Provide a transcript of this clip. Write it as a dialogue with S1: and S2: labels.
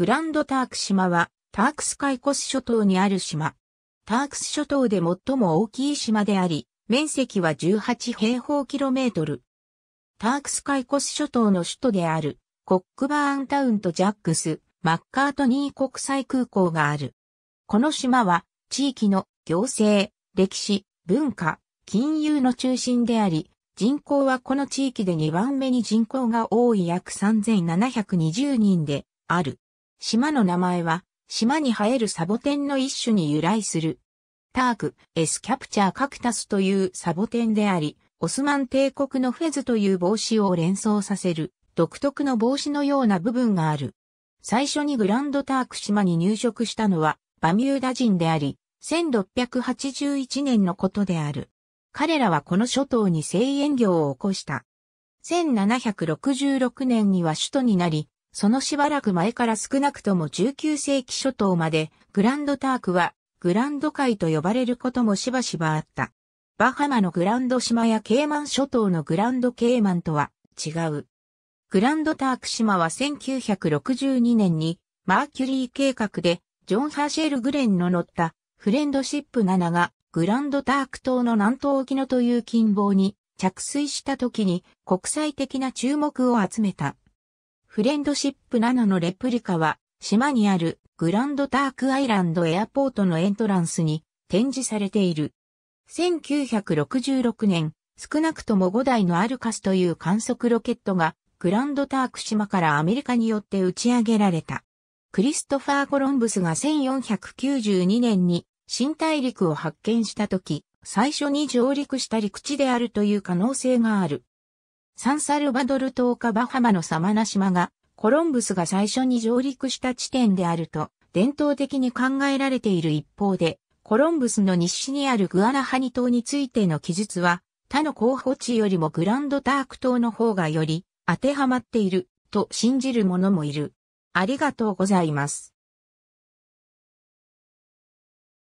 S1: グランドターク島は、タークスカイコス諸島にある島。タークス諸島で最も大きい島であり、面積は18平方キロメートル。タークスカイコス諸島の首都である、コックバーンタウンとジャックス、マッカートニー国際空港がある。この島は、地域の行政、歴史、文化、金融の中心であり、人口はこの地域で2番目に人口が多い約3720人である。島の名前は、島に生えるサボテンの一種に由来する。ターク、エスキャプチャーカクタスというサボテンであり、オスマン帝国のフェズという帽子を連想させる、独特の帽子のような部分がある。最初にグランドターク島に入植したのは、バミューダ人であり、1681年のことである。彼らはこの諸島に生塩業を起こした。1766年には首都になり、そのしばらく前から少なくとも19世紀初頭まで、グランドタークは、グランド海と呼ばれることもしばしばあった。バハマのグランド島やケイマン諸島のグランドケイマンとは違う。グランドターク島は1962年にマーキュリー計画でジョン・ハーシェル・グレンの乗ったフレンドシップ7がグランドターク島の南東沖のという近傍に着水した時に国際的な注目を集めた。フレンドシップ7のレプリカは、島にあるグランドタークアイランドエアポートのエントランスに展示されている。1966年、少なくとも5台のアルカスという観測ロケットが、グランドターク島からアメリカによって打ち上げられた。クリストファー・コロンブスが1492年に新大陸を発見した時、最初に上陸した陸地であるという可能性がある。サンサルバドル島かバハマのサマナ島が、コロンブスが最初に上陸した地点であると、伝統的に考えられている一方で、コロンブスの西にあるグアナハニ島についての記述は、他の候補地よりもグランドターク島の方がより当てはまっていると信じる者もいる。ありがとうございます。